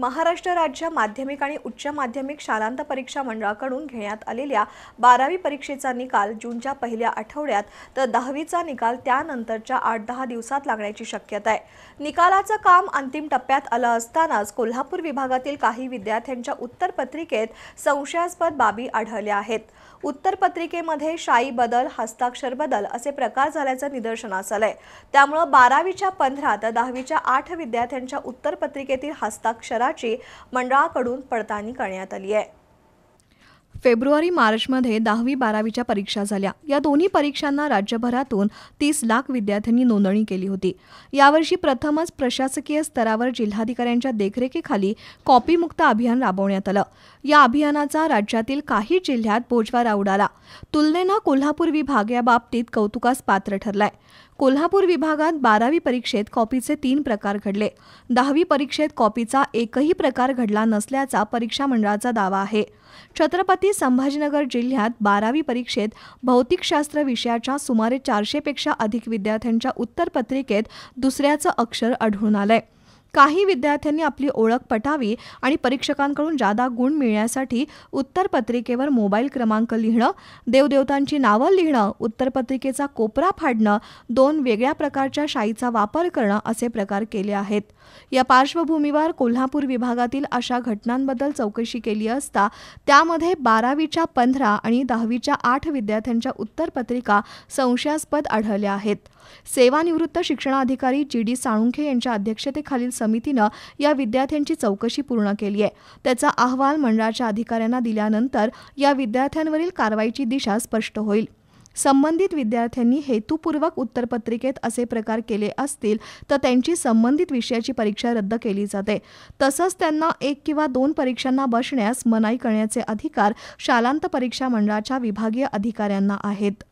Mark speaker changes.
Speaker 1: महाराष्ट्र राज्य माध्यमिक आणि उच्च माध्यमिक शालांत परीक्षा मंडळाकडून घेण्यात आलेल्या बारावी परीक्षेचा निकाल जूनच्या पहिल्या आठवड्यात तर दहावीचा निकाल त्यानंतरच्या आठ दहा दिवसात लागण्याची शक्यता आहे निकालाचं काम अंतिम टप्प्यात आलं असतानाच कोल्हापूर विभागातील काही विद्यार्थ्यांच्या उत्तरपत्रिकेत संशयास्पद बाबी आढळल्या आहेत उत्तरपत्रिकेमध्ये शाई बदल हस्ताक्षर बदल असे प्रकार झाल्याचं निदर्शनास आलंय त्यामुळं बारावीच्या पंधरा तर दहावीच्या आठ विद्यार्थ्यांच्या उत्तरपत्रिकेतील हस्ताक्षर दराची मंडळाकडून पडताळणी करण्यात आली आहे फेब्रुवारी मार्चमध्ये दहावी बारावीच्या परीक्षा झाल्या या दोन्ही परीक्षांना राज्यभरातून तीस लाख विद्यार्थ्यांनी नोंदणी केली होती यावर्षी प्रथमच प्रशासकीय स्तरावर जिल्हाधिकाऱ्यांच्या देखरेखीखाली कॉपीमुक्त अभियान राबवण्यात आलं या अभियानाचा राज्यातील काही जिल्ह्यात बोजवारा उडाला तुलनेनं कोल्हापूर विभाग या बाबतीत कौतुकास पात्र ठरलाय कोल्हापूर विभागात बारावी परीक्षेत कॉपीचे तीन प्रकार घडले दहावी परीक्षेत कॉपीचा एकही प्रकार घडला नसल्याचा परीक्षा मंडळाचा दावा आहे छत्रपती संभाजीनगर जिल्ह्यात बारावी परीक्षेत भौतिकशास्त्र विषयाच्या सुमारे चारशेपेक्षा अधिक विद्यार्थ्यांच्या उत्तरपत्रिकेत दुसऱ्याचं अक्षर आढळून आलंय काही विद्यार्थ्यांनी आपली ओळख पटावी आणि परीक्षकांकडून जादा गुण मिळण्यासाठी उत्तरपत्रिकेवर मोबाईल क्रमांक लिहिणं देवदेवतांची नावं लिहिणं उत्तरपत्रिकेचा कोपरा फाडणं दोन वेगळ्या प्रकारच्या शाईचा वापर करणं असे प्रकार केले आहेत या पार्श्वभूमीवर कोल्हापूर विभागातील अशा घटनांबद्दल चौकशी केली असता त्यामध्ये बारावीच्या पंधरा आणि दहावीच्या आठ विद्यार्थ्यांच्या उत्तरपत्रिका संशयास्पद आढळल्या आहेत सेवानिवृत्त शिक्षणाधिकारी जी डी साळुंखे यांच्या अध्यक्षतेखालील समितीनं या विद्यार्थ्यांची चौकशी पूर्ण केली आहे त्याचा अहवाल मंडळाच्या अधिकाऱ्यांना दिल्यानंतर या विद्यार्थ्यांवरील कारवाईची दिशा स्पष्ट होईल संबंधित विद्यार्थ्यांनी हेतूपूर्वक उत्तरपत्रिकेत असे प्रकार केले असतील तर त्यांची संबंधित विषयाची परीक्षा रद्द केली जाते तसंच त्यांना एक किंवा दोन परीक्षांना बसण्यास मनाई करण्याचे अधिकार शालांत परीक्षा मंडळाच्या विभागीय अधिकाऱ्यांना आहेत